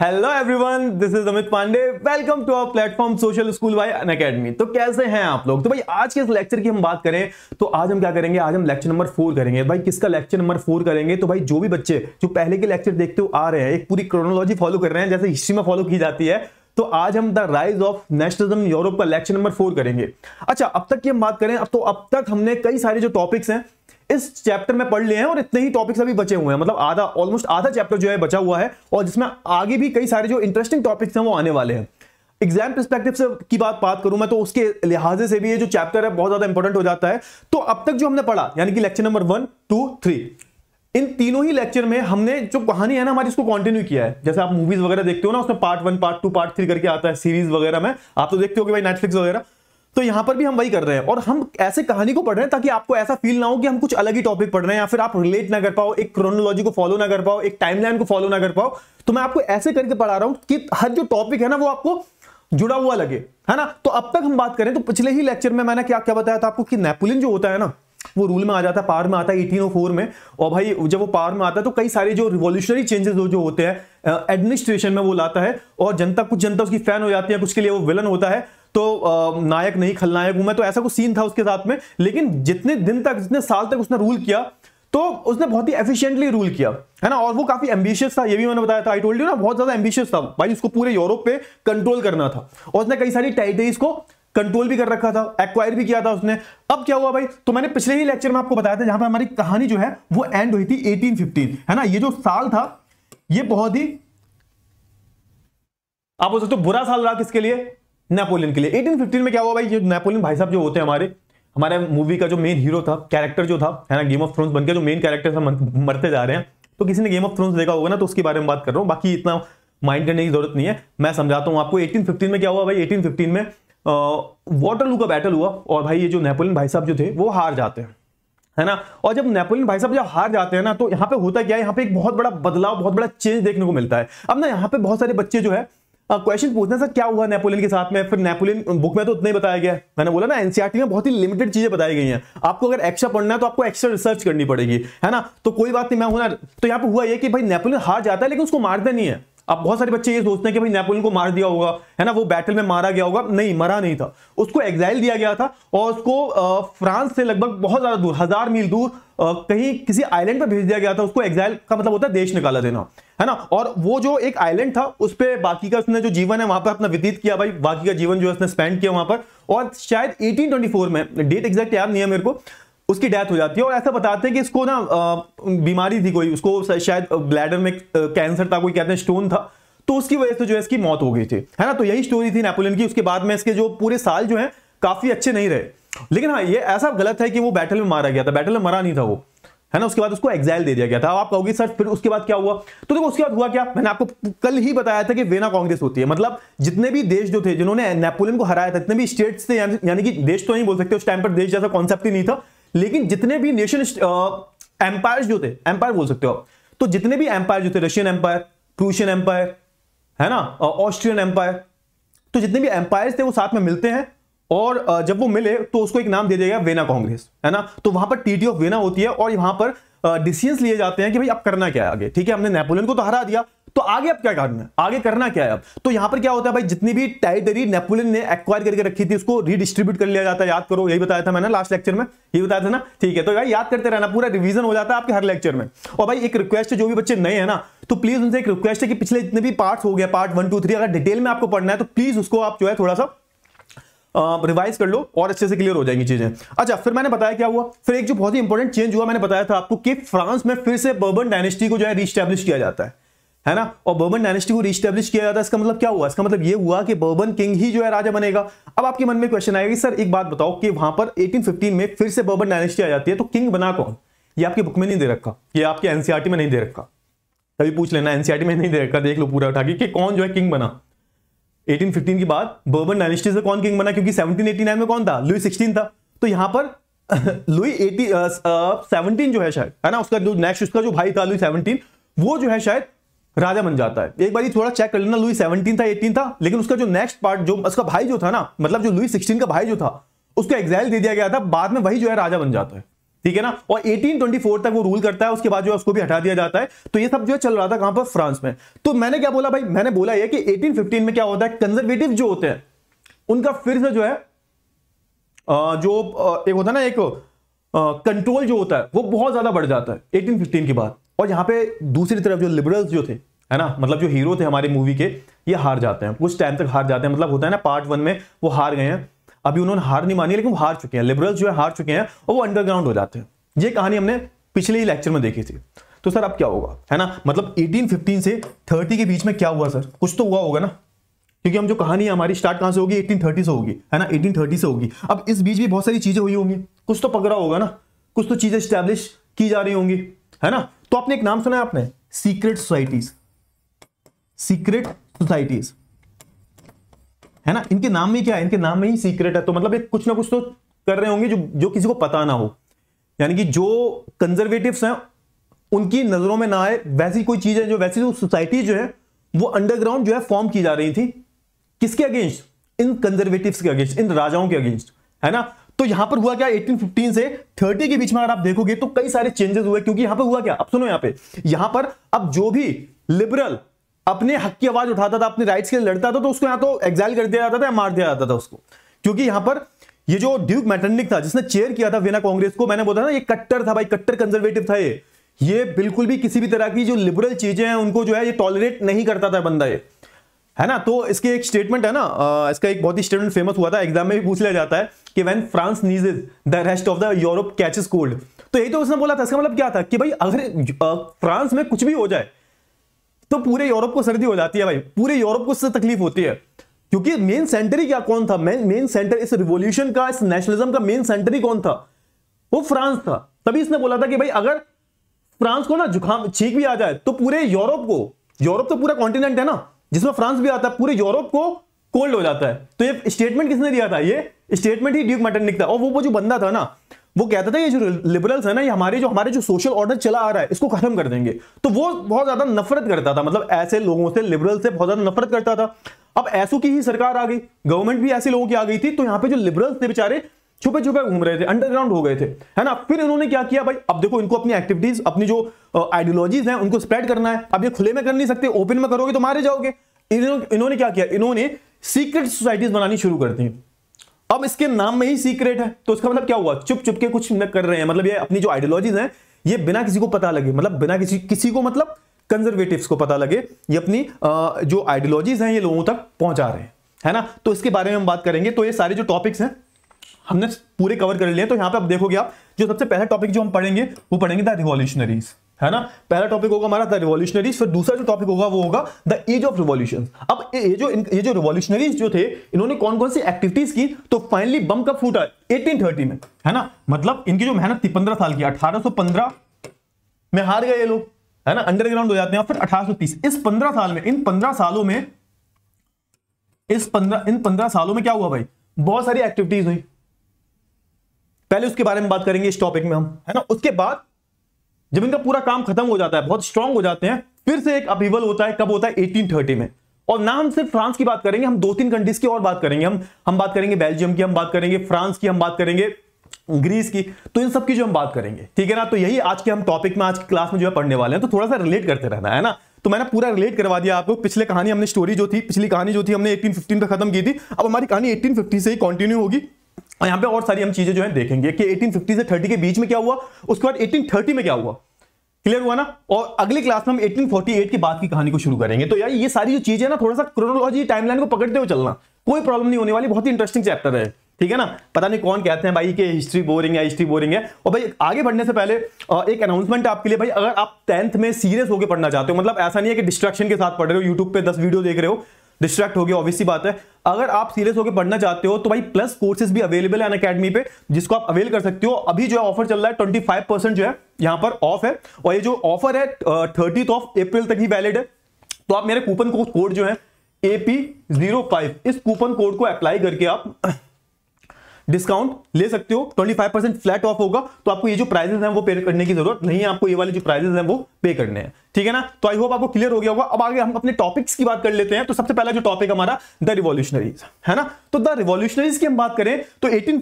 hello everyone this is Amit Pandey welcome to our platform social school by Unacademy तो कैसे हैं आप लोग तो भाई आज के इस लेक्चर की हम बात करें तो आज हम क्या करेंगे आज हम लेक्चर नंबर फोर करेंगे भाई किसका लेक्चर नंबर फोर करेंगे तो भाई जो भी बच्चे जो पहले के लेक्चर देखते हुए आ रहे हैं एक पूरी क्रोनोलॉजी फॉलो कर रहे हैं जैसे हिस्ट्री में फॉलो की जाती है तो आज हम the rise of nationalism Europe का लेक्चर नंबर फोर करेंगे अच्छा अब तक की हम बात करें अब तो अब तक हमने कई सारे जो टॉपिक्स हैं इस चैप्टर में पढ़ लिए हैं और इतने ही टॉपिक्स अभी बचे हुए हैं मतलब आधा ऑलमोस्ट आधा चैप्टर जो है बचा हुआ है और जिसमें आगे भी कई सारे जो इंटरेस्टिंग टॉपिक्स हैं वो आने वाले हैं एग्जाम परस्पेक्टिव से की बात बात करूं मैं तो उसके लिहाजे से भी ये जो चैप्टर है बहुत ज्यादा इंपॉर्टेंट हो जाता है तो अब तक जो हमने पढ़ा यानी कि lecture number one two three इन तीनों ही लेक्चर में हमने जो कहानी है ना हमारी उसको कंटिन्यू किया है जैसे आप मूवीज वगैरह देखते हो ना उसमें part one part two part three करके आता है सीरीज वगैरह में आप तो देखते हो कि भाई नेटफ्लिक्स वगैरह तो यहां पर भी हम वही कर रहे हैं और हम ऐसे कहानी को पढ़ रहे हैं ताकि आपको ऐसा फील ना हो कि हम कुछ अलग ही टॉपिक पढ़ रहे हैं या फिर आप रिलेट ना कर पाओ एक क्रोनोलॉजी को फॉलो ना कर पाओ एक टाइमलाइन को फॉलो ना कर पाओ तो मैं आपको ऐसे करके पढ़ा रहा हूं कि हर जो टॉपिक है ना वो आपको जुड़ा हुआ लगे है ना तो अब तक हम बात करें तो पिछले ही लेक्चर में मैंने क्या क्या बताया था आपको कि नेपोलियन जो होता है ना वो रूल में आ जाता है पावर में आता है 1804 में और भाई जब वो पावर में आता है तो कई सारे जो रिवॉल्यूशनरी चेंजेस जो होते हैं एडमिनिस्ट्रेशन में वो लाता है और जनता कुछ जनता उसकी फैन हो जाती है कुछ के लिए वो विलन होता है तो नायक नहीं खलनायक हूं मैं तो ऐसा कुछ सीन था उसके साथ में लेकिन जितने दिन तक जितने साल तक उसने रूल किया तो उसने बहुत ही एफिशिएंटली रूल किया है ना और वो काफी एम्बिशियस था ये भी मैंने बताया था आई टोल्ड यू ना बहुत ज्यादा एम्बिशियस था भाई उसको पूरे यूरोप पे कंट्रोल करना था और उसने कई सारी टेरिटरीज को कंट्रोल भी कर रखा था एक्वायर भी किया था उसने अब क्या हुआ भाई तो मैंने पिछले ही लेक्चर में आपको बताया था जहां पर हमारी कहानी जो है वो एंड हुई थी एटीन है ना ये जो साल था ये बहुत ही आप बोल सकते हो बुरा साल रहा किसके लिए नेपोलियन के लिए 1815 में क्या हुआ भाई ये नेपोलियन भाई साहब जो होते हैं हमारे हमारे मूवी का जो मेन हीरो था कैरेक्टर जो था है ना गेम ऑफ थ्रोन्स बनकर जो मेन कैरेक्टर था मरते जा रहे हैं तो किसी ने गेम ऑफ थ्रोन्स देखा होगा ना तो उसके बारे में बात कर रहा हूँ बाकी इतना माइंड करने की जरूरत नहीं है मैं समझाता हूँ आपको 1815 में क्या हुआ भाई 1815 में वाटरलू का बैटल हुआ और भाई ये जो नेपोलियन भाई साहब जो थे वो हार जाते हैं है ना और जब नेपोलियन भाई साहब जब हार जाते हैं ना तो यहाँ पे होता क्या है यहाँ पे एक बहुत बड़ा बदलाव बहुत बड़ा चेंज देखने को मिलता है अब ना यहाँ पे बहुत सारे बच्चे जो है क्वेश्चन हाँ, पूछना सर क्या हुआ नेपोलियन के साथ में फिर नेपोलियन बुक में तो उतना ही बताया गया मैंने बोला ना एनसीआरटी e में बहुत ही लिमिटेड चीजें बताई गई हैं आपको अगर एक्स्ट्रा पढ़ना है तो आपको एक्स्ट्रा रिसर्च करनी पड़ेगी है ना तो कोई बात नहीं मैं हूं तो यहाँ पे हुआ यह कि भाई नेपोलियन हार जाता है लेकिन उसको मारता नहीं है अब बहुत सारे बच्चे ये सोचते हैं कि भाई नेपोलियन को मार दिया होगा है ना वो बैटल में मारा गया होगा नहीं मरा नहीं था उसको एग्जाइल दिया गया था और उसको फ्रांस से लगभग बहुत ज्यादा दूर हजार मील दूर कहीं किसी आइलैंड पर भेज दिया गया था उसको एग्जाइल का मतलब होता है देश निकाला देना है ना और वो जो एक आइलैंड था उस पर बाकी का उसने जो जीवन है वहां पर अपना व्यतीत किया भाई बाकी का जीवन जो है उसने स्पेंड किया वहां पर और शायद 1824 में डेट एग्जैक्ट याद नहीं है मेरे को उसकी डेथ हो जाती है और ऐसा बताते हैं कि इसको ना बीमारी थी कोई उसको शायद ब्लैडर में कैंसर था कोई कहते हैं स्टोन था तो उसकी वजह से जो है इसकी मौत हो गई थी है ना तो यही स्टोरी थी नेपोलियन की उसके बाद में इसके जो पूरे साल जो है काफी अच्छे नहीं रहे लेकिन हाँ ये ऐसा गलत है कि वो बैटल में मारा गया था बैटल में मरा नहीं था वो है ना उसके बाद उसको एग्जाइल दे दिया गया था आप कहोगे सर फिर उसके बाद क्या हुआ तो देखो उसके बाद हुआ क्या मैंने आपको कल ही बताया था कि वेना कांग्रेस होती है मतलब जितने भी देश जो थे जिन्होंने नेपोलियन को हराया था जितने भी स्टेट्स थे यानी कि देश तो नहीं बोल सकते उस टाइम पर देश जैसा कॉन्सेप्ट ही नहीं था लेकिन जितने भी नेशन एम्पायर जो थे एम्पायर बोल सकते हो आप तो जितने भी एम्पायर जो थे रशियन एम्पायर प्रूशियन एम्पायर है ना ऑस्ट्रियन एम्पायर तो जितने भी एम्पायर थे वो साथ में मिलते हैं और जब वो मिले तो उसको एक नाम दे दिया गया वेना कांग्रेस है ना तो वहां पर टीटी ऑफ वेना होती है और यहां पर डिसीजन लिए जाते हैं कि भाई अब करना क्या है आगे ठीक है हमने नेपोलियन को तो हरा दिया तो आगे अब क्या करना है आगे करना क्या है अब तो यहां पर क्या होता है भाई जितनी भी टाइटरी नेपोलियन ने एक्वायर करके रखी थी उसको रीडिस्ट्रीब्यूट कर लिया जाता है याद करो यही बताया था मैंने लास्ट लेक्चर में ये बताया था ना ठीक है तो भाई याद करते रहना पूरा रिविजन हो जाता है आपके हर लेक्चर में और भाई एक रिक्वेस्ट जो भी बच्चे नए हैं ना तो प्लीज उनसे एक रिक्वेस्ट है कि पिछले जितने भी पार्ट हो गए पार्ट वन टू थ्री अगर डिटेल में आपको पढ़ना है तो प्लीज उसको आप जो है थोड़ा सा रिवाइज कर लो और अच्छे से क्लियर हो जाएंगी चीजें अच्छा फिर मैंने बताया क्या हुआ फिर एक जो बहुत ही इंपॉर्टेंट चेंज हुआ मैंने बताया था आपको कि फ्रांस में फिर से बर्बन डायनेस्टी को जो है रिस्टेब्लिश किया जाता है है ना और बर्बन डायनेस्टी को रिस्टेब्लिश किया जाता है इसका मतलब क्या हुआ इसका मतलब ये हुआ कि बर्बन किंग ही जो है राजा बनेगा अब आपके मन में क्वेश्चन आएगा सर एक बात बताओ कि वहां पर एटीन में फिर से बर्बन डायनेस्टी आ जाती है तो किंग बना कौन ये आपकी बुक में नहीं दे रखा ये आपके एनसीआरटी e में नहीं दे रखा तभी पूछ लेना एनसीआरटी e में नहीं दे रखा देख लो पूरा उठा के कौन जो है किंग बना 1815 की बात बर्बन डायनेस्टी से कौन किंग बना क्योंकि 1789 में कौन था लुई 16 था तो यहां पर लुई 18 17 जो है शायद है ना उसका जो नेक्स्ट उसका जो भाई था लुई 17 वो जो है शायद राजा बन जाता है एक बार ये थोड़ा चेक कर लेना लुई 17 था 18 था लेकिन उसका जो नेक्स्ट पार्ट जो उसका भाई जो था ना मतलब जो लुई 16 का भाई जो था उसका एग्जाइल दे दिया गया था बाद में वही जो है राजा बन जाता है ठीक है ना और 1824 तक वो रूल करता है उसके बाद जो है उसको भी हटा दिया जाता है तो ये सब जो है चल रहा था कहां पर फ्रांस में तो मैंने क्या बोला भाई मैंने बोला ये कि 1815 में क्या होता है कंजर्वेटिव जो होते हैं उनका फिर से जो है जो एक होता है ना एक कंट्रोल जो होता है वो बहुत ज्यादा बढ़ जाता है एटीन के बाद और यहाँ पे दूसरी तरफ जो लिबरल्स जो थे है ना मतलब जो हीरो थे हमारी मूवी के ये हार जाते हैं कुछ टाइम तक हार जाते हैं मतलब होता है ना पार्ट वन में वो हार गए हैं अभी उन्होंने हार नहीं मानी लेकिन वो हार चुके हैं लिबरल जो है हार चुके हैं और वो अंडरग्राउंड हो जाते हैं ये कहानी हमने पिछले ही लेक्चर में देखी थी तो सर अब क्या होगा है ना मतलब 1815 से 30 के बीच में क्या हुआ सर कुछ तो हुआ होगा ना क्योंकि हम जो कहानी हमारी स्टार्ट कहां से होगी 1830 से होगी है ना 1830 से होगी अब इस बीच भी बहुत सारी चीजें हुई होंगी कुछ तो पकड़ा होगा ना कुछ तो चीजें स्टैब्लिश की जा रही होंगी है ना तो आपने एक नाम सुना है आपने सीक्रेट सोसाइटीज सीक्रेट सोसाइटीज है ना इनके नाम में क्या है इनके नाम में ही सीक्रेट है तो मतलब एक कुछ ना कुछ तो कर रहे होंगे जो जो किसी को पता ना हो यानी कि जो कंजर्वेटिव्स हैं उनकी नजरों में ना आए वैसी कोई चीज है जो वैसी जो सोसाइटी जो है वो अंडरग्राउंड जो है फॉर्म की जा रही थी किसके अगेंस्ट इन कंजर्वेटिव्स के अगेंस्ट इन राजाओं के अगेंस्ट है ना तो यहां पर हुआ क्या 1815 से 30 के बीच में अगर आप देखोगे तो कई सारे चेंजेस हुए क्योंकि यहां पर हुआ क्या अब सुनो यहां पे यहां पर अब जो भी लिबरल अपने हक की आवाज उठाता था अपने राइट्स के लिए लड़ता था तो उसको यहाँ तो एक्साइल कर दिया जाता था या मार दिया जाता था उसको क्योंकि यहाँ पर ये जो ड्यूक मैटर्निक था जिसने चेयर किया था वेना कांग्रेस को मैंने बोला था ये कट्टर था भाई कट्टर कंजर्वेटिव था ये ये बिल्कुल भी किसी भी तरह की जो लिबरल चीजें हैं उनको जो है ये टॉलरेट नहीं करता था बंदा ये है ना तो इसके एक स्टेटमेंट है ना इसका एक बहुत ही स्टेटमेंट फेमस हुआ था एग्जाम में भी पूछ लिया जाता है कि when France sneezes the rest of the Europe catches cold तो यही तो उसने बोला था इसका मतलब क्या था कि भाई अगर फ्रांस में कुछ भी हो जाए तो पूरे यूरोप को सर्दी हो जाती है भाई पूरे यूरोप को इससे तकलीफ होती है क्योंकि मेन सेंटर ही क्या कौन था मेन सेंटर इस रिवोल्यूशन का इस नेशनलिज्म का मेन सेंटर ही कौन था वो फ्रांस था तभी इसने बोला था कि भाई अगर फ्रांस को ना जुकाम छीक भी आ जाए तो पूरे यूरोप को यूरोप तो पूरा कॉन्टिनेंट है ना जिसमें फ्रांस भी आता है पूरे यूरोप को कोल्ड हो जाता है तो ये स्टेटमेंट किसने दिया था ये स्टेटमेंट ही ड्यूक मैटरनिक था और वो जो बंदा था ना वो कहता था ये जो लिबरल्स है ना ये हमारे जो हमारे जो सोशल ऑर्डर चला आ रहा है इसको खत्म कर देंगे तो वो बहुत ज्यादा नफरत करता था मतलब ऐसे लोगों से लिबरल से बहुत ज्यादा नफरत करता था अब ऐसो की ही सरकार आ गई गवर्नमेंट भी ऐसे लोगों की आ गई थी तो यहाँ पे जो लिबरल्स थे बेचारे छुपे छुपे घूम रहे थे अंडरग्राउंड हो गए थे है ना फिर इन्होंने क्या किया भाई अब देखो इनको अपनी एक्टिविटीज अपनी जो आइडियोलॉजीज हैं उनको स्प्रेड करना है अब ये खुले में कर नहीं सकते ओपन में करोगे तो मारे जाओगे इन्होंने क्या किया इन्होंने सीक्रेट सोसाइटीज बनानी शुरू कर दी अब इसके नाम में ही सीक्रेट है तो इसका मतलब क्या हुआ चुप चुप के कुछ कर रहे हैं मतलब ये अपनी जो आइडियोलॉजीज हैं ये बिना किसी को पता लगे मतलब बिना किसी किसी को मतलब कंजर्वेटिव्स को पता लगे ये अपनी जो आइडियोलॉजीज हैं ये लोगों तक पहुंचा रहे हैं है ना तो इसके बारे में हम बात करेंगे तो ये सारे जो टॉपिक्स हैं हमने पूरे कवर कर लिए तो यहाँ पर आप देखोगे आप जो सबसे पहला टॉपिक जो हम पढ़ेंगे वो पढ़ेंगे द रिवॉल्यूशनरीज है ना पहला टॉपिक होगा हमारा द रिवॉल्यूशनरीज फिर दूसरा जो टॉपिक होगा वो होगा द एज ऑफ रिवॉल्यूशन अब ये जो ये जो रिवॉल्यूशनरीज जो थे इन्होंने कौन कौन सी एक्टिविटीज की तो फाइनली बम का फूटा 1830 में है ना मतलब इनकी जो मेहनत थी पंद्रह साल की अठारह में हार गए ये लोग है ना अंडरग्राउंड हो जाते हैं फिर अठारह इस पंद्रह साल में इन पंद्रह सालों में इस पंद्रह इन पंद्रह सालों में क्या हुआ भाई बहुत सारी एक्टिविटीज हुई पहले उसके बारे में बात करेंगे इस टॉपिक में हम है ना उसके बाद जब इनका पूरा काम खत्म हो जाता है बहुत स्ट्रांग हो जाते हैं फिर से एक अपीवल होता है कब होता है 1830 में और ना हम सिर्फ फ्रांस की बात करेंगे हम दो तीन कंट्रीज की और बात करेंगे हम हम बात करेंगे बेल्जियम की हम बात करेंगे फ्रांस की हम बात करेंगे ग्रीस की तो इन सब की जो हम बात करेंगे ठीक है ना तो यही आज के हम टॉपिक में आज की क्लास में जो है पढ़ने वाले हैं तो थोड़ा सा रिलेट करते रहना है ना तो मैंने पूरा रिलेट करवा दिया आपको पिछले कहानी हमने स्टोरी जो थी पिछली कहानी जो थी हमने 1815 पे खत्म की थी अब हमारी कहानी 1850 से ही कंटिन्यू होगी और पे और सारी हम चीजें जो है देखेंगे कि 1850 से 30 के बीच में क्या हुआ उसके बाद 1830 में क्या हुआ क्लियर हुआ ना और अगली क्लास में हम 1848 की बात की कहानी को शुरू करेंगे तो यार ये सारी जो चीजें ना थोड़ा सा क्रोनोलॉजी टाइमलाइन को पकड़ते हुए चलना कोई प्रॉब्लम नहीं होने वाली बहुत ही इंटरेस्टिंग चैप्टर है ठीक है ना पता नहीं कौन कहते हैं भाई कि हिस्ट्री बोरिंग है हिस्ट्री बोरिंग है और भाई आगे बढ़ने से पहले एक अनाउंसमेंट आपके लिए भाई अगर आप टेंथ में सीरियस होकर पढ़ना चाहते हो मतलब ऐसा नहीं है कि डिस्ट्रक्शन के साथ पढ़ रहे हो यूट्यूब पे दस वीडियो देख रहे हो डिस्ट्रैक्ट हो गया ऑब्वियसली बात है अगर आप सीरियस होकर पढ़ना चाहते हो तो भाई प्लस कोर्सेज भी अवेलेबल है अकेडमी पे जिसको आप अवेल कर सकते हो अभी जो है ऑफर चल रहा है ट्वेंटी फाइव परसेंट जो है यहाँ पर ऑफ है और ये जो ऑफर है थर्टी ऑफ अप्रैल तक ही वैलिड है तो आप मेरे कूपन कोड जो है एपी जीरो फाइव इस कूपन कोड को अप्लाई करके आप डिस्काउंट ले सकते हो 25 परसेंट फ्लैट ऑफ होगा तो आपको ये जो प्राइजेस हैं वो पे करने की जरूरत नहीं है आपको ये वाले जो प्राइजेस हैं वो पे करने हैं ठीक है ना तो आई होप आपको क्लियर हो गया होगा अब आगे हम अपने टॉपिक्स की बात कर लेते हैं तो सबसे पहला जो टॉपिक हमारा द रिवोल्यूशनरीज है ना तो द रिवोल्यूशनरीज की हम बात करें तो एटीन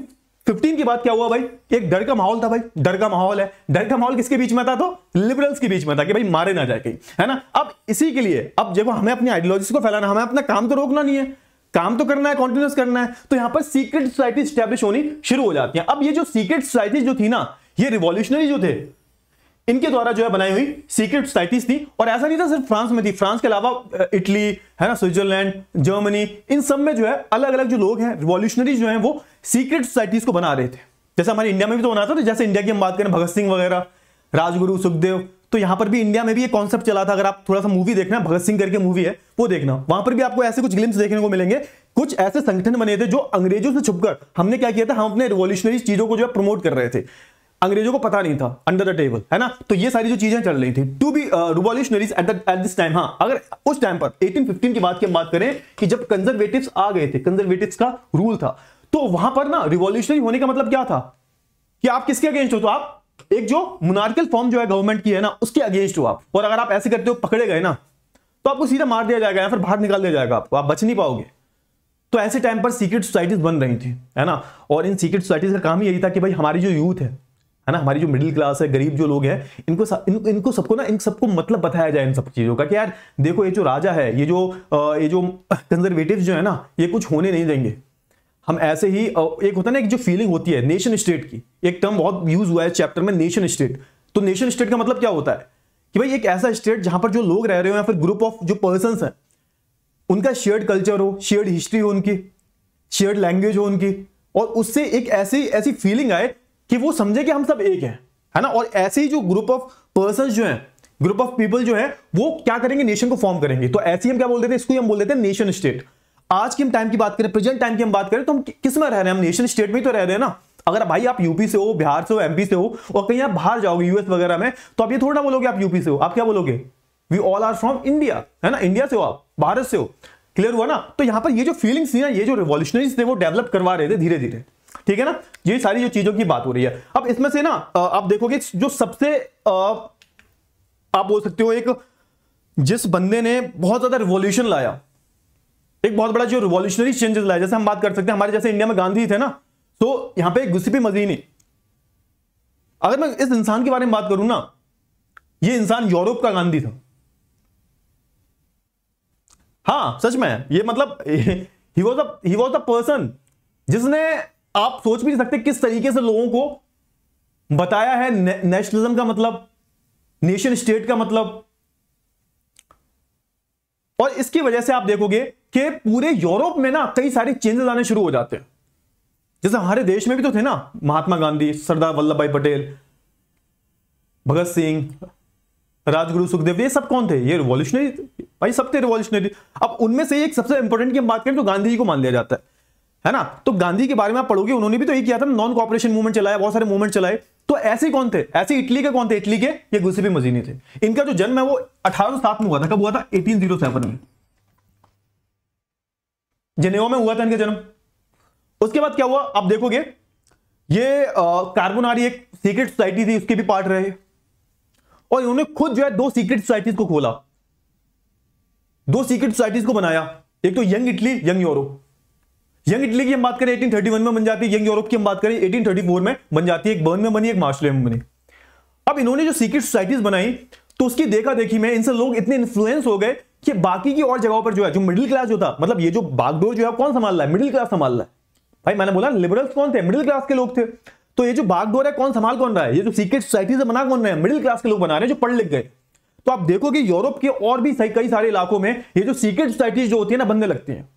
फिफ्टीन की बात क्या हुआ भाई एक डर का माहौल था भाई डर का माहौल है डर का माहौल किसके बीच में था तो लिबरल्स के बीच में था कि भाई मारे ना जाए कहीं है ना अब इसी के लिए अब जब हमें अपनी आइडियोलॉजी को फैलाना हमें अपना काम तो रोकना नहीं है काम तो करना है कॉन्टिन्यूस करना है तो यहां पर सीक्रेट सोसाइटी स्टैब्लिश होनी शुरू हो जाती है अब ये जो सीक्रेट सोसाइटी जो थी ना ये रिवॉल्यूशनरी जो थे इनके द्वारा जो है बनाई हुई सीक्रेट सोसाइटीज थी और ऐसा नहीं था सिर्फ फ्रांस में थी फ्रांस के अलावा इटली है ना स्विट्जरलैंड जर्मनी इन सब में जो है अलग अलग जो लोग हैं रिवॉल्यूशनरी जो है वो सीक्रेट सोसाइटीज को बना रहे थे जैसे हमारे इंडिया में भी तो बनाता था तो जैसे इंडिया की हम बात करें भगत सिंह वगैरह राजगुरु सुखदेव तो यहां पर भी इंडिया में भी ये कॉन्सेप्ट चला था अगर आप थोड़ा सा मूवी देखना भगत सिंह करके मूवी है वो देखना वहां पर भी आपको ऐसे कुछ ग्लिम्स देखने को मिलेंगे कुछ ऐसे संगठन बने थे जो अंग्रेजों से छुपकर हमने क्या किया था हम अपने रिवोल्यूशनरी चीजों को जो है प्रमोट कर रहे थे अंग्रेजों को पता नहीं था अंडर द टेबल है ना तो ये सारी जो चीजें चल रही थी to be revolutionaries at at this time हाँ अगर उस टाइम पर 1815 की बात की हम बात करें कि जब कंजर्वेटिव आ गए थे कंजर्वेटिव का रूल था तो वहां पर ना रिवोल्यूशनरी होने का मतलब क्या था कि आप किसके अगेंस्ट हो तो आप एक जो मुनार्कियल फॉर्म जो है गवर्नमेंट की है ना उसके अगेंस्ट हो आप और अगर आप ऐसे करते हो पकड़े गए ना तो आपको सीधा मार दिया जाएगा या फिर बाहर निकाल दिया जाएगा आपको आप बच नहीं पाओगे तो ऐसे टाइम पर सीक्रेट सोसाइटीज बन रही थी है ना और इन सीक्रेट सोसाइटीज का काम ही यही था कि भाई हमारी जो यूथ है है ना हमारी जो मिडिल क्लास है गरीब जो लोग हैं इनको इन, इनको सबको ना इन सबको मतलब बताया जाए इन सब चीज़ों का कि यार देखो ये जो राजा है ये जो ये जो कंजर्वेटिव जो है ना ये कुछ होने नहीं देंगे हम ऐसे ही एक होता है ना एक जो फीलिंग होती है नेशन स्टेट की एक टर्म बहुत यूज हुआ है चैप्टर में नेशन स्टेट तो नेशन स्टेट का मतलब क्या होता है कि भाई एक ऐसा स्टेट जहां पर जो लोग रह रहे हो या फिर ग्रुप ऑफ जो पर्सन हैं उनका शेयर्ड कल्चर हो शेयर्ड हिस्ट्री हो उनकी शेयर्ड लैंग्वेज हो उनकी और उससे एक ऐसी ऐसी फीलिंग आए कि वो समझे कि हम सब एक हैं है ना और ऐसे ही जो ग्रुप ऑफ पर्सन जो हैं ग्रुप ऑफ पीपल जो है वो क्या करेंगे नेशन को फॉर्म करेंगे तो ऐसे ही हम क्या बोल देते हैं इसको हम बोल देते हैं नेशन स्टेट आज के हम टाइम की बात करें प्रेजेंट टाइम की हम बात करें तो हम किस में रह रहे हैं हम नेशन स्टेट में तो रह रहे हैं ना अगर भाई आप यूपी से हो बिहार से हो एमपी से हो और कहीं आप बाहर जाओगे यूएस वगैरह में तो आप ये थोड़ा बोलोगे आप यूपी से हो आप क्या बोलोगे we all are from India है ना इंडिया से हो आप भारत से हो क्लियर हुआ ना तो यहां पर ये जो फीलिंग्स थी ना ये जो रिवॉल्यूशनरीज थे वो डेवलप करवा रहे थे धीरे धीरे ठीक है ना ये सारी जो चीजों की बात हो रही है अब इसमें से ना आप देखोगे जो सबसे आप बोल सकते हो एक जिस बंदे ने बहुत ज्यादा रिवोल्यूशन लाया एक बहुत बड़ा जो रिवॉल्यूशनरी चेंजेस लाया जैसे हम बात कर सकते हैं हमारे जैसे इंडिया में गांधी थे ना तो यहां पे गुस्सीपी मदीनी अगर मैं इस इंसान के बारे में बात करूं ना ये इंसान यूरोप का गांधी था हाँ सच में ये मतलब ही वॉज अ पर्सन जिसने आप सोच भी नहीं सकते किस तरीके से लोगों को बताया है ने, नेशनलिज्म का मतलब नेशन स्टेट का मतलब और इसकी वजह से आप देखोगे कि पूरे यूरोप में ना कई सारे चेंजेस आने शुरू हो जाते हैं जैसे हमारे देश में भी तो थे ना महात्मा गांधी सरदार वल्लभ भाई पटेल भगत सिंह राजगुरु सुखदेव ये सब कौन थे ये रिवॉल्यूशनरी भाई सब थे रिवॉल्यूशनरी अब उनमें से एक सबसे इंपॉर्टेंट की हम बात करें तो गांधी जी को मान लिया जाता है है ना तो गांधी के बारे में आप पढ़ोगे उन्होंने भी तो ये किया था नॉन कॉपरेशन मूवमेंट चलाया बहुत सारे मूवमेंट चलाए तो ऐसे कौन थे ऐसे इटली के कौन थे इटली के ये गुसिपी मजीनी थे इनका जो जन्म है वो अठारह में हुआ था कब हुआ था एटीन में जिनेवा में हुआ था इनका जन्म उसके बाद क्या हुआ आप देखोगे ये कार्बोनारी एक सीक्रेट सोसाइटी थी उसके भी पार्ट रहे और इन्होंने खुद जो है दो सीक्रेट सोसाइटीज को खोला दो सीक्रेट सोसाइटीज को बनाया एक तो young Italy young Europe young Italy की हम बात करें 1831 में बन जाती है यंग यूरोप की हम बात करें 1834 में बन जाती है एक बर्न में बनी एक मार्शले में बनी अब इन्होंने जो सीक्रेट सोसाइटीज बनाई तो उसकी देखा देखी में इनसे लोग इतने इन्फ्लुएंस हो गए कि बाकी की और जगहों पर जो है जो मिडिल क्लास जो था मतलब ये जो बागडोर जो है कौन संभाल रहा है मिडिल क्लास संभाल रहा है भाई मैंने बोला लिबरल्स कौन थे मिडिल क्लास के लोग थे तो ये जो बागडोर है कौन संभाल कौन रहा है ये जो सीक्रेट सोसाइटी से बना कौन रहे हैं मिडिल क्लास के लोग बना रहे हैं जो पढ़ लिख गए तो आप देखो कि यूरोप के और भी सही कई सारे इलाकों में ये जो सीक्रेट सोसाइटीज जो होती है ना बनने लगती हैं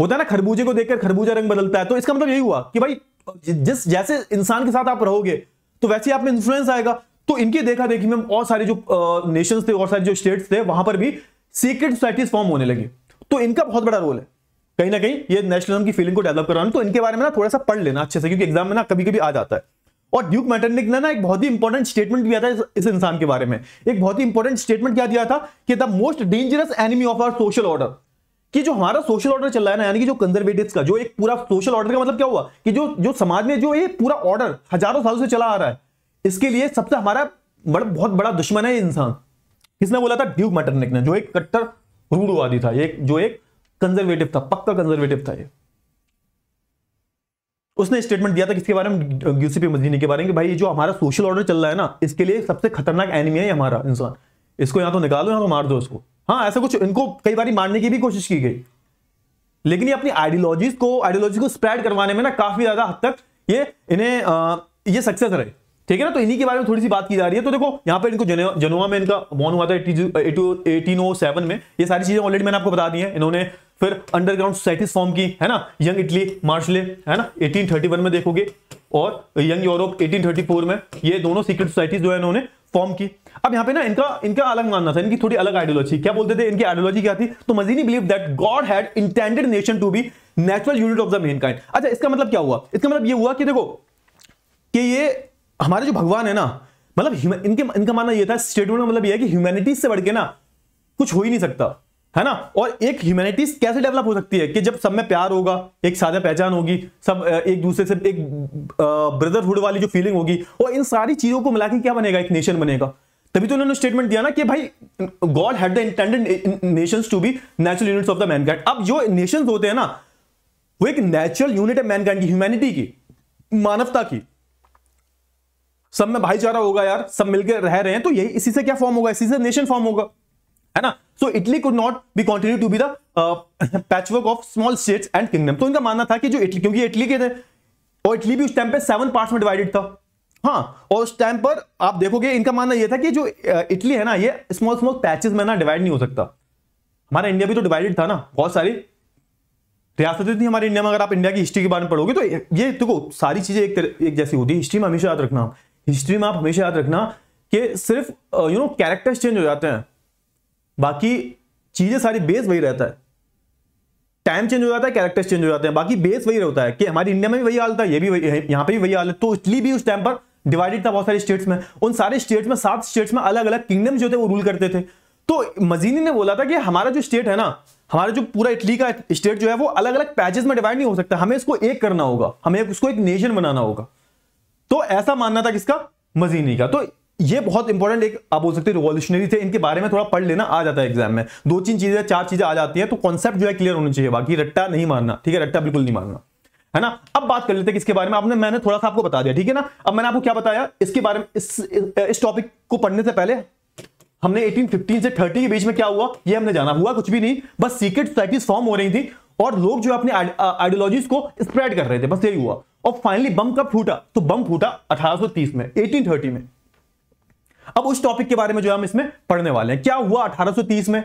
होता है ना खरबूजे को देखकर खरबूजा रंग बदलता है तो इसका मतलब यही हुआ कि भाई जिस जैसे इंसान के साथ आप रहोगे तो वैसे आप में इन्फ्लुएंस आएगा तो इनके देखा देखी में और सारे जो नेशन थे और सारे जो स्टेट थे वहां पर भी सीक्रेट सोसाइटीज फॉर्म होने लगी तो इनका बहुत बड़ा रोल है कहीं ना कहीं ये नेशनलिज्म की फीलिंग को डेवलप कराना तो इनके बारे में ना थोड़ा सा पढ़ लेना अच्छे से क्योंकि एग्जाम में ना कभी कभी आ जाता है और ड्यूक मैटरनिक ने ना एक बहुत ही इंपॉर्टेंट स्टेटमेंट दिया था इस इंसान के बारे में एक बहुत ही इंपॉर्टेंट स्टेटमेंट क्या दिया था कि the most dangerous enemy of our social order कि जो हमारा सोशल ऑर्डर चल रहा है ना यानी कि जो कंजर्वेटिव का जो एक पूरा सोशल ऑर्डर का मतलब क्या हुआ कि जो जो समाज में जो ये पूरा ऑर्डर हजारों सालों से चला आ रहा है इसके लिए सबसे हमारा बड़, बहुत बड़ा दुश्मन है इंसान किसने बोला था ड्यूक मैटरनिक ने जो एक कट्टर रूढ़वादी था एक जो एक कंजर्वेटिव था पक्का कंजर्वेटिव था ये उसने स्टेटमेंट दिया था किसके बारे में यूसीपी मदीनी के बारे में भाई जो हमारा सोशल ऑर्डर चल रहा है ना इसके लिए सबसे खतरनाक एनिमी है हमारा इंसान इसको यहां तो निकालो यहां तो मार दो इसको हाँ ऐसा कुछ इनको कई बार मारने की भी कोशिश की गई लेकिन ये अपनी आइडियोलॉजीज को आइडियोलॉजी को स्प्रेड करवाने में ना काफी ज्यादा हद तक ये इन्हें ये सक्सेस रहे ठीक है ना तो इन्हीं के बारे में थोड़ी सी बात की जा रही है तो देखो यहाँ पे इनको जनोवा में इनका बॉन हुआ था एटीन ओ सेवन में ये सारी चीजें ऑलरेडी मैंने आपको बता दी है इन्होंने फिर अंडरग्राउंड सोसाइटी फॉर्म की है ना यंग इटली मार्शले है ना 1831 में देखोगे और यंग यूरोप 1834 में ये दोनों सीक्रेट सोसाइटी जो है इन्होंने फॉर्म की अब यहाँ पे ना इनका इनका अलग मानना था इनकी थोड़ी अलग आइडियोलॉजी क्या बोलते थे इनकी आइडियोलॉजी क्या थी तो Mazzini believe that God had intended nation to be natural unit of the mankind अच्छा इसका मतलब क्या हुआ इसका मतलब ये हुआ कि देखो कि ये हमारे जो भगवान है ना मतलब इनके इनका मानना यह था स्टेटमेंट मतलब यह कि ह्यूमैनिटीज से बढ़ के ना कुछ हो ही नहीं सकता है ना और एक ह्यूमैनिटीज कैसे डेवलप हो सकती है कि जब सब में प्यार होगा एक साझा पहचान होगी सब एक दूसरे से एक ब्रदरहुड वाली जो फीलिंग होगी और इन सारी चीजों को मिला के क्या बनेगा एक नेशन बनेगा तभी तो उन्होंने स्टेटमेंट दिया ना कि भाई God had the intended nation to be natural units of the mankind अब जो नेशन होते हैं ना वो एक नेचुरल यूनिट है मैनकाइंड की ह्यूमैनिटी की मानवता की सब में भाईचारा होगा यार सब मिलकर रह रहे हैं तो यही इसी से क्या फॉर्म होगा इसी से नेशन फॉर्म होगा है ना so Italy could not be continue to be the patchwork of small states and kingdom तो इनका मानना था कि जो इटली क्योंकि इटली के थे और इटली भी उस टाइम पे सेवन पार्ट्स में डिवाइडेड था हाँ और उस टाइम पर आप देखोगे इनका मानना यह था कि जो इटली uh, है ना ये स्मॉल स्मॉल पैचेस में ना डिवाइड नहीं हो सकता हमारा इंडिया भी तो डिवाइडेड था ना बहुत सारी रियासतें थी हमारे इंडिया में अगर आप इंडिया की हिस्ट्री के बारे में पढ़ोगे तो ये देखो सारी चीजें एक, एक जैसी होती है हिस्ट्री में हमेशा याद रखना हिस्ट्री में आप हमेशा याद रखना कि सिर्फ यू नो कैरेक्टर्स चेंज हो जाते हैं बाकी चीज़ें सारी बेस वही रहता है टाइम चेंज हो जाता है कैरेक्टर्स चेंज हो जाते हैं बाकी बेस वही होता है कि हमारी इंडिया में भी वही हालत है ये भी वही यहाँ पे भी वही हालत है तो इटली भी उस टाइम पर डिवाइडेड था बहुत सारे स्टेट्स में उन सारे स्टेट्स में सात स्टेट्स में अलग अलग किंगडम जो थे वो रूल करते थे तो मजीनी ने बोला था कि हमारा जो स्टेट है ना हमारा जो पूरा इटली का स्टेट जो है वो अलग अलग पैचेस में डिवाइड नहीं हो सकता हमें इसको एक करना होगा हमें उसको एक नेशन बनाना होगा तो ऐसा मानना था किसका मजीनी का तो ये बहुत इंपॉर्टेंट एक आप बोल सकते हैं रिवॉल्यूशनरी थे इनके बारे में थोड़ा पढ़ लेना आ जाता है एग्जाम में दो तीन चीजें चार चीजें आ जाती है तो कॉन्सेप्ट जो है क्लियर होनी चाहिए बाकी रट्टा नहीं मानना ठीक है रट्टा बिल्कुल नहीं मानना है ना अब बात कर लेते हैं किसके बारे में आपने मैंने थोड़ा सा आपको बता दिया ठीक है ना अब मैंने आपको क्या बताया इसके बारे में इस टॉपिक को पढ़ने से पहले हमने एटीन से थर्टी के बीच में क्या हुआ ये हमने जाना हुआ कुछ भी नहीं बस सीक्रेट सोसाइटी फॉर्म हो रही थी और लोग जो अपने आइडियोलॉजीज को स्प्रेड कर रहे थे बस यही हुआ और फाइनली बम कब फूटा तो बम फूटा 1830 में 1830 में अब उस टॉपिक के बारे में जो हम इसमें पढ़ने वाले हैं क्या हुआ 1830 में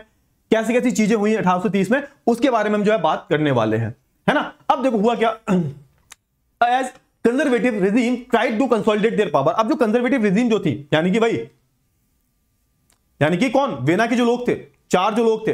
कैसी कैसी चीजें हुई 1830 में उसके बारे में हम जो है बात करने वाले हैं है ना अब देखो हुआ क्या as conservative regime tried to consolidate their power अब जो कंजर्वेटिव रिजीम जो थी यानी कि भाई यानी कि कौन वेना के जो लोग थे चार जो लोग थे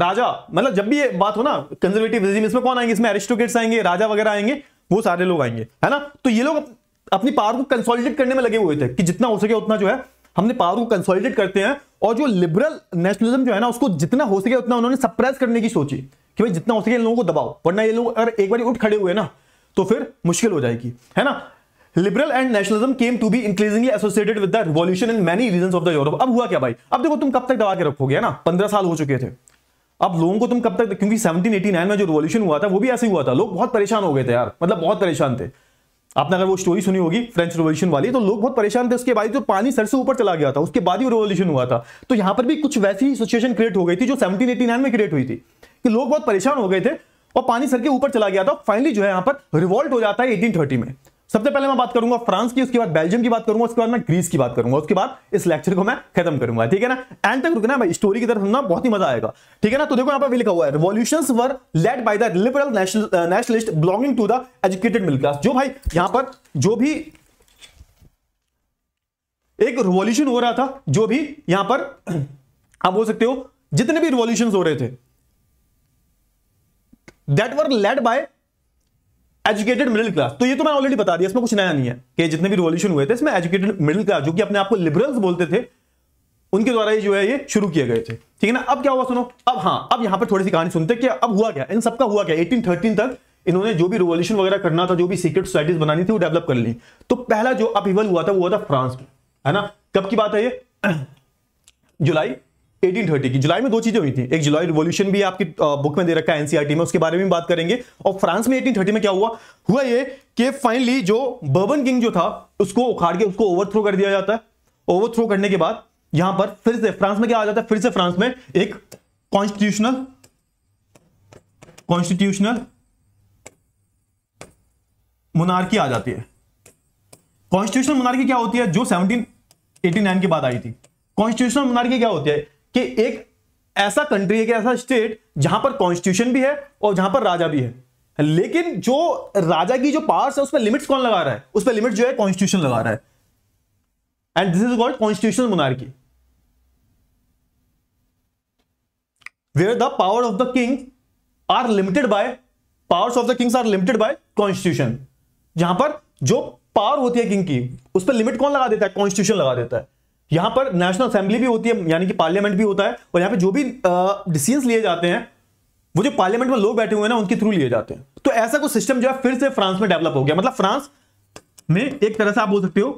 राजा मतलब जब भी ये बात हो ना कंजर्वेटिव रिजीम इसमें कौन आएंगे इसमें एरिस्टोक्रेट्स आएंगे राजा वगैरह आएंगे वो सारे लोग आएंगे है ना तो ये लोग अपनी पावर को कंसोलिडेट करने में लगे हुए थे कि जितना हो सके उतना जो है हमने पावर को कंसोलिडेट करते हैं और जो लिबरल नेशनलिज्म जो है ना उसको जितना हो सके उतना उन्होंने सप्रेस करने की सोची कि भाई जितना हो सके इन लोगों को दबाओ वरना ये लोग अगर एक बार उठ खड़े हुए ना तो फिर मुश्किल हो जाएगी है ना liberal and nationalism came to be increasingly associated with the revolution in many region of the Europe अब हुआ क्या भाई अब देखो तुम कब तक दबा के रखोगे है ना पंद्रह साल हो चुके थे अब लोगों को तुम कब तक क्योंकि 1789 में जो रिवॉल्यूशन हुआ था वो भी ऐसे हुआ था लोग बहुत परेशान हो गए थे यार मतलब बहुत परेशान थे आपने अगर वो स्टोरी सुनी होगी फ्रेंच रिवॉल्यूशन वाली तो लोग बहुत परेशान थे उसके बाद जो तो पानी सर से ऊपर चला गया था उसके बाद ही रिवॉल्यूशन हुआ था तो यहां पर भी कुछ वैसी सिचुएशन क्रिएट हो गई थी जो 1789 में क्रिएट हुई थी कि लोग बहुत परेशान हो गए थे और पानी सर के ऊपर चला गया था फाइनली जो है यहाँ पर रिवॉल्ट हो जाता है एटीन में सबसे पहले मैं बात करूंगा फ्रांस की उसके बाद बेल्जियम की बात करूंगा उसके बाद मैं ग्रीस की बात करूंगा उसके बाद इस लेक्चर को मैं खत्म करूंगा ठीक है ना एंड तक रुकना भाई स्टोरी की तरफ ना बहुत ही मजा आएगा ठीक है ना तो देखो यहाँ पर लिखा हुआ है revolution were led by the liberal nationalist belonging to the educated middle class जो भाई यहां पर जो भी एक रिवॉल्यूशन हो रहा था जो भी यहां पर आप बोल सकते हो जितने भी रिवॉल्यूशन हो रहे थे that were led by educated middle class तो ये तो मैं ऑलरेडी बता दिया इसमें कुछ नया नहीं है कि जितने भी रिवॉल्यूशन हुए थे इसमें एजुकेटेड मिडिल क्लास जो कि अपने आप को लिबरल्स बोलते थे उनके द्वारा ये जो है ये शुरू किए गए थे ठीक है ना अब क्या हुआ सुनो अब हाँ अब यहाँ पर थोड़ी सी कहानी सुनते कि अब हुआ क्या इन सबका हुआ क्या थर्टीन तक इन्होंने जो भी रिवॉल्यूशन वगैरह करना था जो भी सीक्रेट सोसाइटीज बनानी थी वो डेवलप कर ली तो पहला जो अपीवल हुआ था वो हुआ था फ्रांस में है ना कब की बात है ये जुलाई 1830 की जुलाई में दो चीजें हुई थी एक जुलाई रिवॉल्यूशन भी आपकी बुक में दे रखा है एनसीआरटी e में उसके बारे में बात करेंगे और फ्रांस में 1830 में क्या हुआ हुआ ये कि फाइनली जो बर्बन किंग जो था उसको उखाड़ के उसको ओवरथ्रो कर दिया जाता है ओवरथ्रो करने के बाद यहां पर फिर से फ्रांस में क्या आ जाता है फिर से फ्रांस में एक कॉन्स्टिट्यूशनल कॉन्स्टिट्यूशनल मोनार्की आ जाती है कॉन्स्टिट्यूशनल मोनार्की क्या होती है जो 1789 के बाद आई थी कॉन्स्टिट्यूशनल मोनार्की क्या होती है कि एक ऐसा कंट्री है कि ऐसा स्टेट जहां पर कॉन्स्टिट्यूशन भी है और जहां पर राजा भी है लेकिन जो राजा की जो पावर्स है उस पर लिमिट्स कौन लगा रहा है उस पर लिमिट जो है कॉन्स्टिट्यूशन लगा रहा है and this is called constitutional की where the power of the king are limited by powers of the kings are limited by constitution जहां पर जो पावर होती है किंग की उस पर लिमिट कौन लगा देता है कॉन्स्टिट्यूशन लगा देता है यहां पर नेशनल असेंबली भी होती है यानी कि पार्लियामेंट भी होता है और यहां पे जो भी डिसीजन लिए जाते हैं वो जो पार्लियामेंट में लोग बैठे हुए हैं ना उनके थ्रू लिए जाते हैं तो ऐसा कुछ सिस्टम जो है फिर से फ्रांस में डेवलप हो गया मतलब फ्रांस में एक तरह से आप बोल सकते हो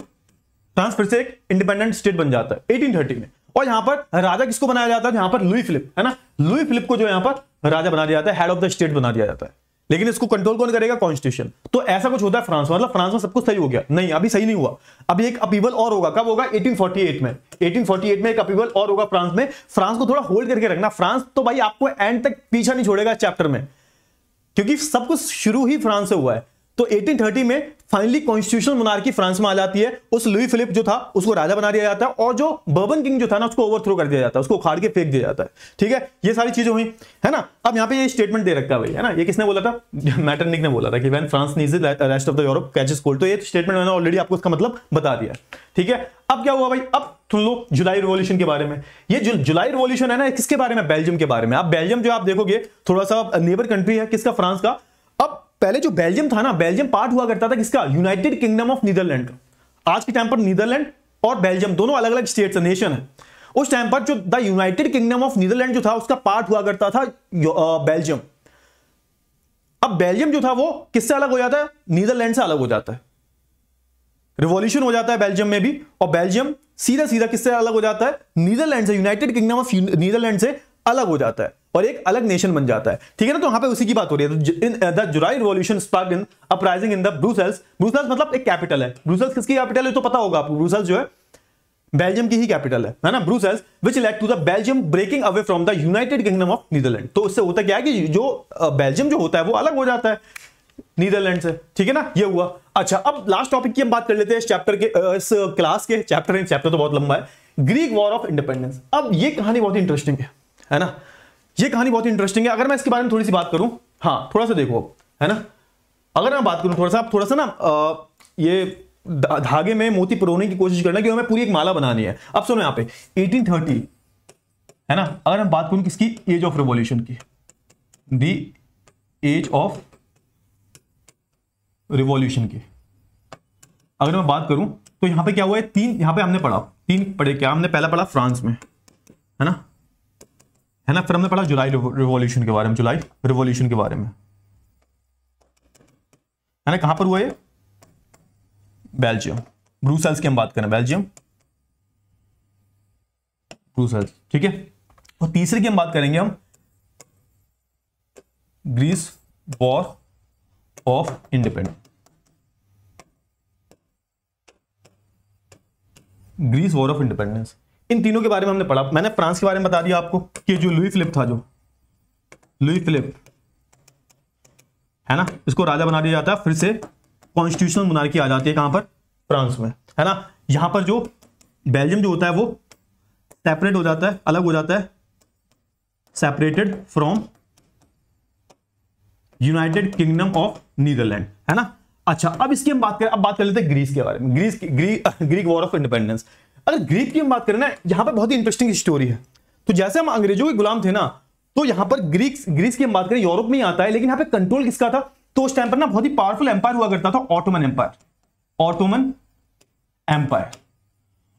फ्रांस फिर से एक इंडिपेंडेंट स्टेट बन जाता है 1830 में और यहां पर राजा किसको बनाया जाता है यहां पर लुई फिलिप है ना लुई फिलिप को जो यहां पर राजा बना दिया जाता है हेड ऑफ द स्टेट बना दिया जाता है लेकिन इसको कंट्रोल कौन करेगा कॉन्स्टिट्यूशन तो ऐसा कुछ होता है फ्रांस मतलब फ्रांस में सब कुछ सही हो गया नहीं अभी सही नहीं हुआ अभी एक अपीवल और होगा कब होगा 1848 में 1848 में एक अपीवल और होगा फ्रांस में फ्रांस को थोड़ा होल्ड करके रखना फ्रांस तो भाई आपको एंड तक पीछा नहीं छोड़ेगा चैप्टर में क्योंकि सब कुछ शुरू ही फ्रांस से हुआ है तो एटीन में फाइनली कॉन्स्टिट्यूशनल मोनार्की फ्रांस में आ जाती है उस लुई फिलिप जो था उसको राजा बना दिया जाता है और जो बर्बन किंग जो था ना उसको ओवरथ्रो कर दिया जाता है उसको उखाड़ के फेंक दिया जाता है ठीक है ये सारी चीजें हुई है ना अब यहाँ पे ये स्टेटमेंट दे रखा है भाई है ना ये किसने बोला था मैटरनिक ने बोला था कि when France sneeze rest of the Europe catches cold तो ये स्टेटमेंट मैंने ऑलरेडी आपको उसका मतलब बता दिया ठीक है अब क्या हुआ भाई अब सुन लो जुलाई रिवॉल्यूशन के बारे में ये जु, जुलाई रिवॉल्यूशन है ना किसके बारे में बेल्जियम के बारे में आप बेल्जियम जो आप देखोगे थोड़ा सा नेबर कंट्री है किसका फ्रांस का पहले जो बेल्जियम था ना बेल्जियम पार्ट हुआ करता था किसका यूनाइटेड किंगडम ऑफ नीदरलैंड आज के टाइम पर नीदरलैंड और बेल्जियम दोनों अलग अलग स्टेट नेशन है उस टाइम पर जो the United Kingdom of Netherland जो था उसका पार्ट हुआ करता था बेल्जियम अब बेल्जियम जो था वो किससे अलग हो जाता है नीदरलैंड से अलग हो जाता है रिवॉल्यूशन हो जाता है बेल्जियम में भी और बेल्जियम सीधा सीधा किससे अलग हो जाता है नीदरलैंड से यूनाइटेड किंगडम ऑफ नीदरलैंड से अलग हो जाता है और एक अलग नेशन बन जाता है ठीक है ना तो यहां पे उसी की बात हो रही है तो the July revolution spark in uprising in the Brussels Brussels मतलब एक कैपिटल है ब्रूसेल्स किसकी कैपिटल है तो पता होगा आपको ब्रूसेल्स जो है बेल्जियम की ही कैपिटल है है ना Brussels which led to the Belgium breaking away from the United Kingdom of Netherland तो उससे होता क्या है कि जो बेल्जियम uh, जो होता है वो अलग हो जाता है नीदरलैंड से ठीक है ना ये हुआ अच्छा अब लास्ट टॉपिक की हम बात कर लेते हैं इस चैप्टर के uh, इस क्लास uh, के चैप्टर इन चैप्टर तो बहुत लंबा है ग्रीक वॉर ऑफ इंडिपेंडेंस अब ये कहानी बहुत इंटरेस्टिंग है है ना ये कहानी बहुत इंटरेस्टिंग है अगर मैं इसके बारे में थोड़ी सी बात करूं हाँ थोड़ा सा देखो है ना अगर मैं बात करूं थोड़ा सा आप थोड़ा सा ना आ, ये धागे में मोती परोने की कोशिश करना क्योंकि हमें पूरी एक माला बनानी है अब सुनो यहाँ पे 1830 है ना अगर हम बात करूं किसकी एज ऑफ रिवॉल्यूशन की दी एज ऑफ रिवॉल्यूशन की अगर मैं बात करूं तो यहां पे क्या हुआ है तीन यहां पे हमने पढ़ा तीन पढ़े क्या हमने पहला पढ़ा फ्रांस में है ना है ना फिर हमने पढ़ा जुलाई रिवॉल्यूशन के बारे में जुलाई रिवॉल्यूशन के बारे में है ना कहां पर हुआ ये बेल्जियम ब्रूसेल्स की हम बात करें बेल्जियम ब्रूसेल्स ठीक है और तीसरे की हम बात करेंगे हम Greece war of independence Greece war of independence इन तीनों के बारे में हमने पढ़ा मैंने फ्रांस के बारे में बता दिया आपको कि जो लुई फिलिप था जो लुई फिलिप है ना इसको राजा बना दिया जाता है फिर से कॉन्स्टिट्यूशनल मोनार्की आ जाती है कहां पर फ्रांस में है ना यहां पर जो बेल्जियम जो होता है वो सेपरेट हो जाता है अलग हो जाता है separated from United Kingdom of Netherland है ना अच्छा अब इसकी हम बात करें अब बात कर लेते हैं ग्रीस के बारे में ग्रीस ग्री, ग्रीक वॉर ऑफ इंडिपेंडेंस अगर ग्रीक की हम बात करें ना यहाँ पर बहुत ही इंटरेस्टिंग स्टोरी है तो जैसे हम अंग्रेजों के गुलाम थे ना तो यहाँ पर ग्रीक ग्रीस की हम बात करें यूरोप में ही आता है लेकिन यहाँ पे कंट्रोल किसका था तो उस टाइम पर ना बहुत ही पावरफुल एम्पायर हुआ करता था ऑटोमन एम्पायर ऑटोमन एम्पायर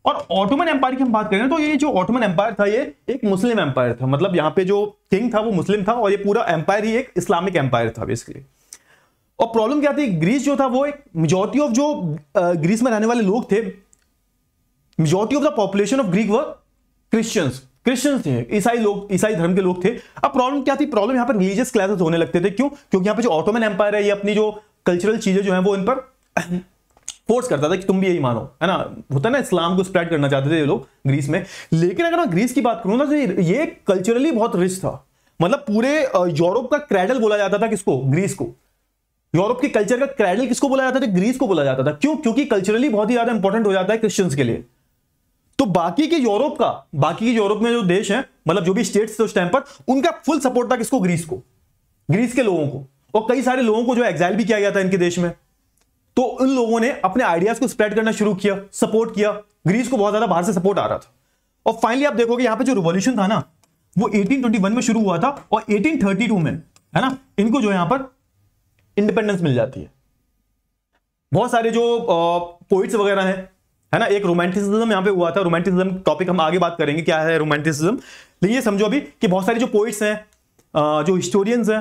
और ऑटोमन एम्पायर की हम बात करें तो ये जो ऑटोमन एम्पायर था ये एक मुस्लिम एम्पायर था मतलब यहाँ पे जो किंग था वो मुस्लिम था और ये पूरा एम्पायर ही एक इस्लामिक एम्पायर था बेसिकली और प्रॉब्लम क्या थी ग्रीस जो था वो एक मेजोरिटी ऑफ जो ग्रीस में रहने वाले लोग थे majority of the population of Greek were Christians Christians थे ईसाई लोग ईसाई धर्म के लोग थे अब प्रॉब्लम क्या थी प्रॉब्लम यहाँ पर रिलीजियस क्लासेस होने लगते थे क्यों क्योंकि यहाँ पर जो ऑटोमन एम्पायर है ये अपनी जो कल्चरल चीजें जो है वो इन पर फोर्स करता था कि तुम भी यही मानो है ना होता है ना इस्लाम को स्प्रेड करना चाहते थे ये लोग ग्रीस में लेकिन अगर मैं ग्रीस की बात करूँ ना तो ये कल्चरली बहुत रिच था मतलब पूरे यूरोप का क्रेडल बोला जाता था किसको ग्रीस को यूरोप के कल्चर का क्रेडल किसको बोला जाता था ग्रीस को बोला जाता था क्यों क्योंकि कल्चरली बहुत ही ज्यादा इंपॉर्टेंट हो जाता है क्रिश्चियंस के लिए तो बाकी के यूरोप का बाकी के यूरोप में जो देश है मतलब जो भी स्टेट्स थे उस टाइम पर उनका फुल सपोर्ट था किसको ग्रीस को ग्रीस के लोगों को और कई सारे लोगों को जो एग्जाइल भी किया गया था इनके देश में तो उन लोगों ने अपने आइडियाज को स्प्रेड करना शुरू किया सपोर्ट किया ग्रीस को बहुत ज्यादा बाहर से सपोर्ट आ रहा था और फाइनली आप देखोगे यहां पे जो रिवॉल्यूशन था ना वो 1821 में शुरू हुआ था और 1832 में है ना इनको जो यहां पर इंडिपेंडेंस मिल जाती है बहुत सारे जो पोइट्स वगैरह हैं है ना एक रोमांटिसिज्म यहाँ पे हुआ था रोमांटिसिज्म टॉपिक हम आगे बात करेंगे क्या है रोमांटिसिज्म लेकिन ये समझो अभी कि बहुत सारे जो पोइट्स हैं जो हिस्टोरियंस हैं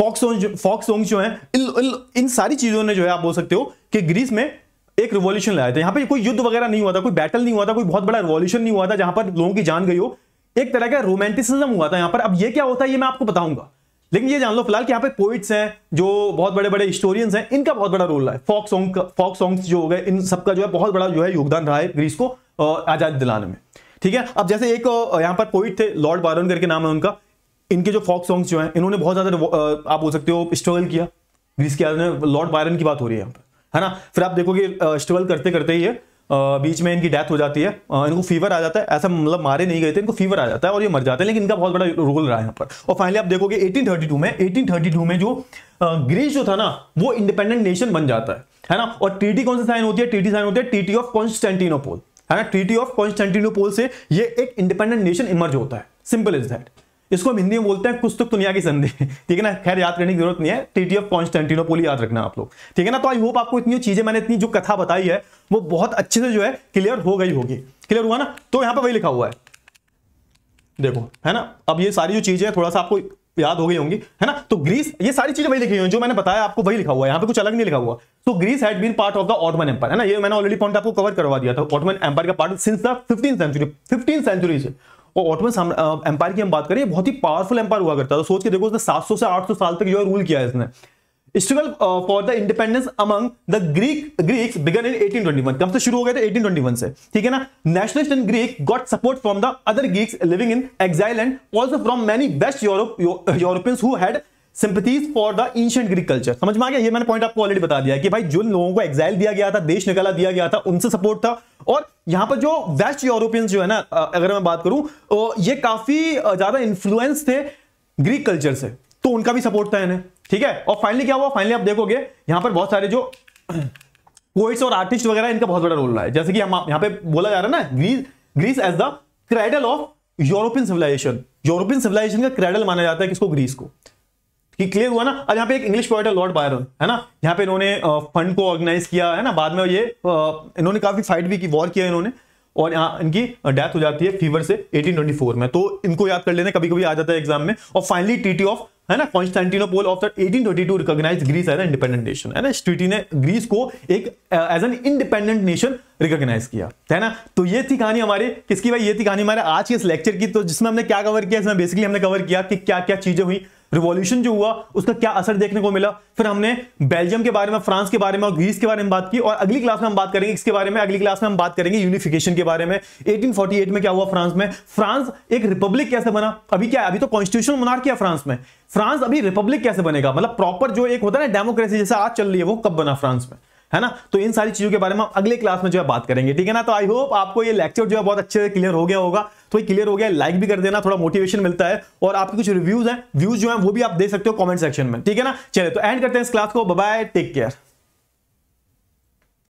फॉक्स सॉन्ग फॉक्स सॉन्ग जो हैं इन, इन, इन सारी चीज़ों ने जो है आप बोल सकते हो कि ग्रीस में एक रिवॉल्यूशन लाया था यहाँ पे कोई युद्ध वगैरह नहीं हुआ था कोई बैटल नहीं हुआ था कोई बहुत बड़ा रिवॉल्यूशन नहीं हुआ था जहां पर लोगों की जान गई हो एक तरह का रोमांटिसिज्म हुआ था यहाँ पर अब ये क्या होता है ये मैं आपको बताऊंगा लेकिन ये जान लो फिलहाल कि यहाँ पे पोइट्स हैं जो बहुत बड़े बड़े हिस्टोरियंस हैं इनका बहुत बड़ा रोल रहा है फॉक सॉन्ग फॉक सॉन्ग्स जो हो गए इन सबका जो है बहुत बड़ा जो है योगदान रहा है ग्रीस को आजादी दिलाने में ठीक है अब जैसे एक यहाँ पर पोइट थे लॉर्ड बारन करके नाम है उनका इनके जो फॉक सॉन्ग्स जो हैं इन्होंने बहुत ज़्यादा आप बोल सकते हो स्ट्रगल किया ग्रीस के आजादी लॉर्ड बायरन की बात हो रही है यहाँ पर है ना फिर आप देखोगे स्ट्रगल करते करते ये बीच में इनकी डेथ हो जाती है इनको फीवर आ जाता है ऐसा मतलब मारे नहीं गए थे इनको फीवर आ जाता है और ये मर जाते हैं लेकिन इनका बहुत बड़ा रोल रहा है यहाँ पर और फाइनली आप देखोगे 1832 में 1832 में जो ग्रीस जो था ना वो इंडिपेंडेंट नेशन बन जाता है है ना और ट्रीटी कौन सा साइन होती है ट्रीटी साइन होती है ट्रीटी ऑफ कॉन्स्टेंटिनोपोल है ना ट्रीटी ऑफ कॉन्स्टेंटिनोपोल से ये एक इंडिपेंडेंट नेशन इमर्ज होता है सिंपल इज दैट इसको हम हिंदी में बोलते हैं पुस्तक दुनिया की संधि ठीक है ना खैर याद करने की जरूरत नहीं है ट्रीटी ऑफ कॉन्स्टेंटिनोपोली याद रखना आप लोग ठीक है ना तो आई होप आपको इतनी चीजें मैंने इतनी जो कथा बताई है वो बहुत अच्छे से जो है क्लियर हो गई होगी क्लियर हुआ ना तो यहां पर वही लिखा हुआ है देखो है ना अब ये सारी जो चीजें हैं थोड़ा सा आपको याद हो गई होंगी है ना तो ग्रीस ये सारी चीजें वही लिखी हुई जो मैंने बताया आपको वही लिखा हुआ है यहाँ पे कुछ अलग नहीं लिखा हुआ तो Greece had been part of the Ottoman empire है ना ये मैंने ऑलरेडी पॉइंट आपको कवर करवा दिया था ऑटमन एम्पायर का part since the fifteen century fifteen century से और ऑटोमन एम्पायर की हम बात करें बहुत ही पावरफुल एम्पायर हुआ करता था तो सोच के देखो उसने 700 से 800 साल तक जो है रूल किया है इसने struggle for the independence among the Greek Greeks began in 1821 कब से शुरू हो गए थे 1821 से ठीक है ना nationalist and Greek got support from the other Greeks living in exile and also from many west Europe Europeans who had sympathies for the ancient Greek culture समझ में आ गया ये मैंने पॉइंट आपको ऑलरेडी बता दिया कि भाई जिन लोगों को एक्साइल दिया गया था देश निकाला दिया गया था उनसे सपोर्ट था और यहां पर जो वेस्ट यूरोपियंस जो है ना अगर मैं बात करूं ये काफी ज्यादा इन्फ्लुएंस थे ग्रीक कल्चर से तो उनका भी सपोर्ट था इन्हें ठीक है और फाइनली क्या हुआ फाइनली आप देखोगे यहां पर बहुत सारे जो पोइट्स और आर्टिस्ट वगैरह इनका बहुत बड़ा रोल रहा है जैसे कि हम यहां पे बोला जा रहा है ना Greece Greece as the cradle of European civilization European civilization का क्रेडल माना जाता है किसको ग्रीस को कि क्लियर हुआ ना अब यहाँ पे एक इंग्लिश पॉइंट है लॉर्ड बायरन है ना यहाँ पे इन्होंने फंड को ऑर्गेनाइज किया है ना बाद में ये इन्होंने काफी फाइट भी की वॉर किया इन्होंने और यहाँ इनकी डेथ हो जाती है फीवर से 1824 में तो इनको याद कर लेना कभी कभी आ जाता है एग्जाम में और फाइनली टीटी ऑफ है ना Constantinople of eighteen the two recognize Greece as independent nation है ना इस ट्रीटी ने ग्रीस को एक as an independent nation recognize किया है ना तो ये थी कहानी हमारी किसकी भाई ये थी कहानी हमारे आज के इस लेक्चर की तो जिसमें हमने क्या कवर किया इसमें बेसिकली हमने कवर किया कि क्या क्या चीजें हुई रिवॉल्यूशन जो हुआ उसका क्या असर देखने को मिला फिर हमने बेल्जियम के बारे में फ्रांस के बारे में और ग्रीस के बारे में बात की और अगली क्लास में हम बात करेंगे इसके बारे में अगली क्लास में हम बात करेंगे यूनिफिकेशन के बारे में 1848 में क्या हुआ फ्रांस में फ्रांस एक रिपब्लिक कैसे बना अभी क्या अभी तो कॉन्स्टिट्यूशन मोनार्क किया फ्रांस में फ्रांस अभी रिपब्लिक कैसे बनेगा मतलब प्रॉपर जो एक होता है ना डेमोक्रेसी जैसे आज चल रही है वो कब बना फ्रांस में है ना तो इन सारी चीजों के बारे में हम अगले क्लास में जो है बात करेंगे ठीक है ना तो आई होप आपको ये लेक्चर जो है बहुत अच्छे से क्लियर हो गया होगा तो ये क्लियर हो गया लाइक भी कर देना थोड़ा मोटिवेशन मिलता है और आपके कुछ रिव्यूज हैं व्यूज जो है वो भी आप दे सकते हो कॉमेंट सेक्शन में ठीक है ना चले तो एंड करते हैं इस क्लास को बाय टेक केयर